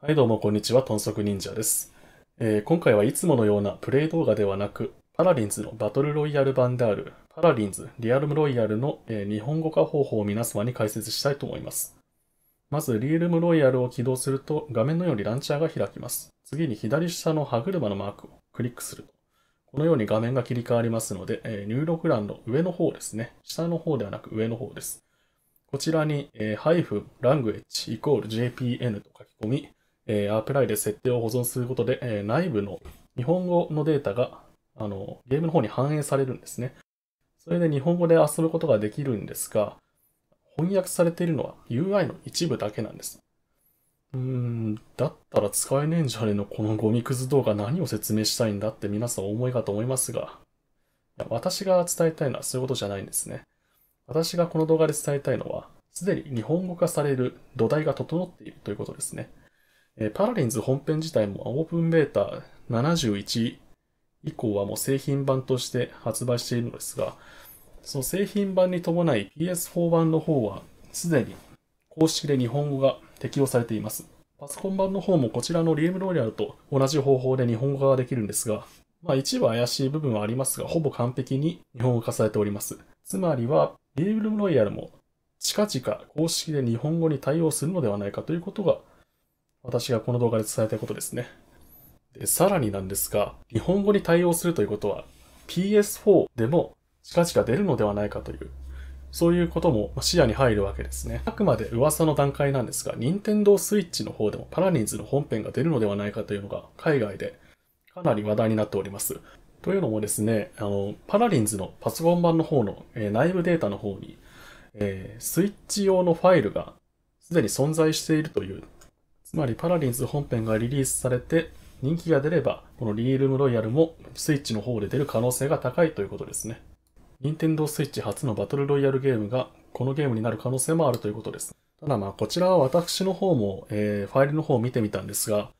はいどうもこんにちは、豚足忍者です、えー、今回はいつものようなプレイ動画ではなく、パラリンズのバトルロイヤル版である、パラリンズリアルロイヤルの、えー、日本語化方法を皆様に解説したいと思います。まず、リールムロイヤルを起動すると、画面のようにランチャーが開きます。次に左下の歯車のマークをクリックすると、このように画面が切り替わりますので、えー、入力欄の上の方ですね。下の方ではなく上の方です。こちらに、えー、ハイフン、ラングエッジ、イコール JPN と書き込み、えー、ア p p l で設定を保存することで、えー、内部の日本語のデータがあのゲームの方に反映されるんですね。それで日本語で遊ぶことができるんですが、翻訳されているのは UI の一部だけなんです。うーん、だったら使えねえんじゃねえのこのゴミくず動画何を説明したいんだって皆さん思いかと思いますが、いや私が伝えたいのはそういうことじゃないんですね。私がこの動画で伝えたいのは、すでに日本語化される土台が整っているということですね。えパラリンズ本編自体もオープンベータ71以降はもう製品版として発売しているのですが、その製品版に伴い PS4 版の方はすでに公式で日本語が適用されています。パソコン版の方もこちらのリームロイヤルと同じ方法で日本語ができるんですが、まあ一部怪しい部分はありますが、ほぼ完璧に日本語化されております。つまりは、リームロイヤルも近々公式で日本語に対応するのではないかということが私がこの動画で伝えたいことですね。でさらになんですが、日本語に対応するということは PS4 でも近々出るのではないかという、そういうことも視野に入るわけですね。あくまで噂の段階なんですが、任天堂 switch の方でもパラニンズの本編が出るのではないかというのが海外でかなり話題になっております。というのもですね、あの、パラリンズのパソコン版の方の、えー、内部データの方に、えー、スイッチ用のファイルがすでに存在しているというつまりパラディンズ本編がリリースされて人気が出れば、このリールムロイヤルもスイッチの方で出る可能性が高いということですね。任天堂 switch 初のバトルロイヤルゲームがこのゲームになる可能性もあるということです。ただまあこちらは私の方も、えー、ファイルの方を見てみたんですが、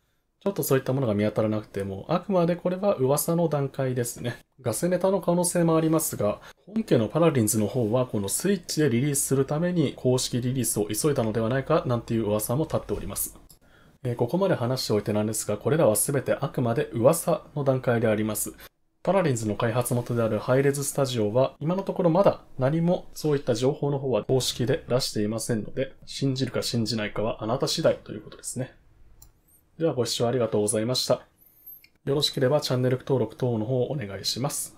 ちょっとそういったものが見当たらなくても、あくまでこれは噂の段階ですね。ガセネタの可能性もありますが、本家のパラリンズの方はこのスイッチでリリースするために公式リリースを急いだのではないかなんていう噂も立っております。えー、ここまで話しておいてなんですが、これらは全てあくまで噂の段階であります。パラリンズの開発元であるハイレズスタジオは、今のところまだ何もそういった情報の方は公式で出していませんので、信じるか信じないかはあなた次第ということですね。ではご視聴ありがとうございました。よろしければチャンネル登録等の方をお願いします。